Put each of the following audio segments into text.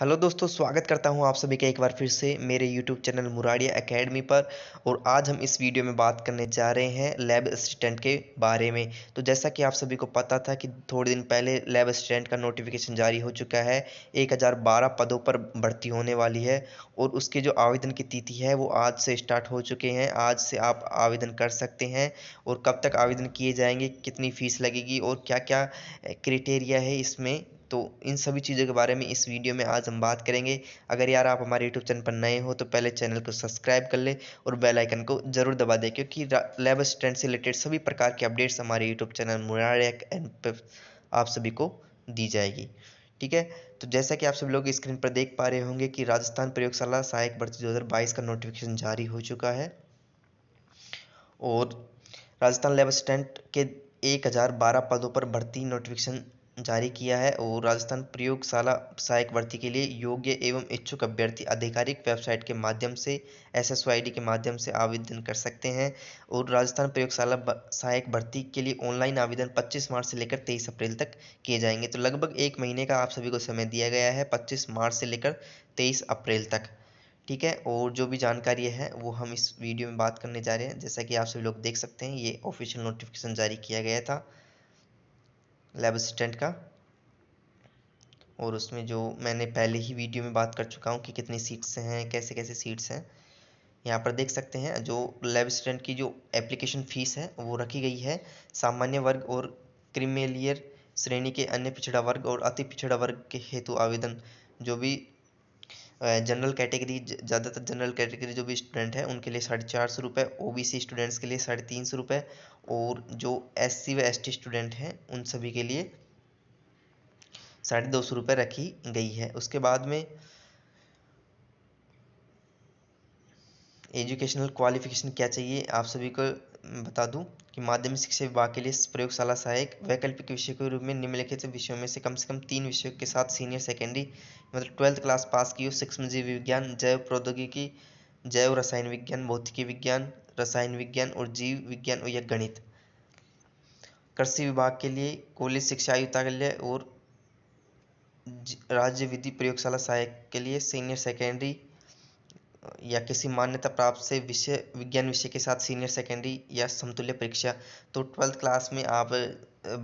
hello दोस्तों स्वागत करता हूं आप सभी का एक बार फिर से मेरे यूट्यूब चैनल मुराड़िया एकेडमी पर और आज हम इस वीडियो में बात करने जा रहे हैं लैब असिस्टेंट के बारे में तो जैसा कि आप सभी को पता था कि थोड़े दिन पहले लैब असिस्टेंट का नोटिफिकेशन जारी हो चुका है 1012 पदों पर भर्ती होने वाली है और उसके जो आवेदन की तिथि है वो आज से स्टार्ट हो चुके हैं आज से आप आवेदन कर सकते हैं और कब तक आवेदन किए जाएंगे कितनी फ़ीस लगेगी और क्या क्या क्रिटेरिया है इसमें तो इन सभी चीज़ों के बारे में इस वीडियो में आज हम बात करेंगे अगर यार आप हमारे यूट्यूब चैनल पर नए हो तो पहले चैनल को सब्सक्राइब कर लें और बेल आइकन को जरूर दबा दें क्योंकि लेबस ट्रेंड से रिलेटेड सभी प्रकार के अपडेट्स हमारे यूट्यूब चैनल मुरारेक एंड आप सभी को दी जाएगी ठीक है तो जैसा कि आप सब लोग स्क्रीन पर देख पा रहे होंगे कि राजस्थान प्रयोगशाला सहायक भर्ती दो का नोटिफिकेशन जारी हो चुका है और राजस्थान लेबस असिस्टेंट के बारह पदों पर भर्ती नोटिफिकेशन जारी किया है और राजस्थान प्रयोगशाला सहायक भर्ती के लिए योग्य एवं इच्छुक अभ्यर्थी आधिकारिक वेबसाइट के माध्यम से एस एस आई डी के माध्यम से आवेदन कर सकते हैं और राजस्थान प्रयोगशाला सहायक भर्ती के लिए ऑनलाइन आवेदन 25 मार्च से लेकर 23 अप्रैल तक किए जाएंगे तो लगभग एक महीने का आप सभी को समय दिया गया है पच्चीस मार्च से लेकर तेईस अप्रैल तक ठीक है और जो भी जानकारी है वो हम इस वीडियो में बात करने जा रहे हैं जैसा कि आप सभी लोग देख सकते हैं ये ऑफिशियल नोटिफिकेशन जारी किया गया था लैब असिस्टेंट का और उसमें जो मैंने पहले ही वीडियो में बात कर चुका हूँ कि कितनी सीट्स हैं कैसे कैसे सीट्स हैं यहाँ पर देख सकते हैं जो लैब असिस्टेंट की जो एप्लीकेशन फ़ीस है वो रखी गई है सामान्य वर्ग और क्रिमिलियर श्रेणी के अन्य पिछड़ा वर्ग और अति पिछड़ा वर्ग के हेतु आवेदन जो भी जनरल कैटेगरी ज़्यादातर जनरल कैटेगरी जो भी स्टूडेंट हैं उनके लिए साढ़े चार सौ रुपये ओ स्टूडेंट्स के लिए साढ़े तीन सौ रुपये और जो एस सी व एस टी स्टूडेंट हैं उन सभी के लिए साढ़े दो सौ रुपये रखी गई है उसके बाद में एजुकेशनल क्वालिफिकेशन क्या चाहिए आप सभी को बता दूं कि माध्यमिक शिक्षा विभाग के लिए प्रयोगशाला सहायक वैकल्पिक विषय के रूप में निम्नलिखित विषयों में से कम से कम तीन विषयों के साथ सीनियर सेकेंडरी मतलब ट्वेल्थ क्लास पास की हो में जीव विज्ञान जैव प्रौद्योगिकी जैव रसायन विज्ञान भौतिकी विज्ञान रसायन विज्ञान और जीव विज्ञान और यह गणित कृषि विभाग के लिए कॉलेज शिक्षा आयुक्ता के लिए और राज्य विधि प्रयोगशाला सहायक के लिए सीनियर सेकेंडरी या किसी मान्यता प्राप्त से विषय विज्ञान विषय के साथ सीनियर सेकेंडरी या समतुल्य परीक्षा तो ट्वेल्थ क्लास में आप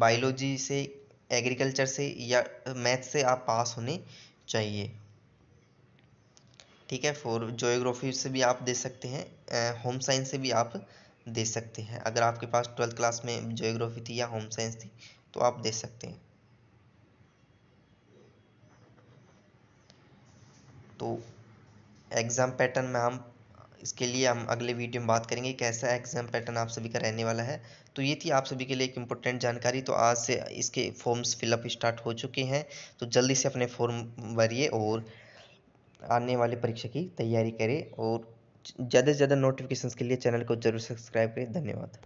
बायोलॉजी से एग्रीकल्चर से या मैथ से आप पास होने चाहिए ठीक है फोर जोग्राफ़ी से भी आप दे सकते हैं होम साइंस से भी आप दे सकते हैं अगर आपके पास ट्वेल्थ क्लास में जोग्राफ़ी थी या होम साइंस थी तो आप दे सकते हैं तो एग्ज़ाम पैटर्न में हम इसके लिए हम अगले वीडियो में बात करेंगे कैसा एग्ज़ाम पैटर्न आप सभी का रहने वाला है तो ये थी आप सभी के लिए एक इम्पोर्टेंट जानकारी तो आज से इसके फॉर्म्स फिलअप स्टार्ट हो चुके हैं तो जल्दी से अपने फॉर्म भरिए और आने वाली परीक्षा की तैयारी करें और ज़्यादा से ज़्यादा नोटिफिकेशन के लिए चैनल को जरूर सब्सक्राइब करें धन्यवाद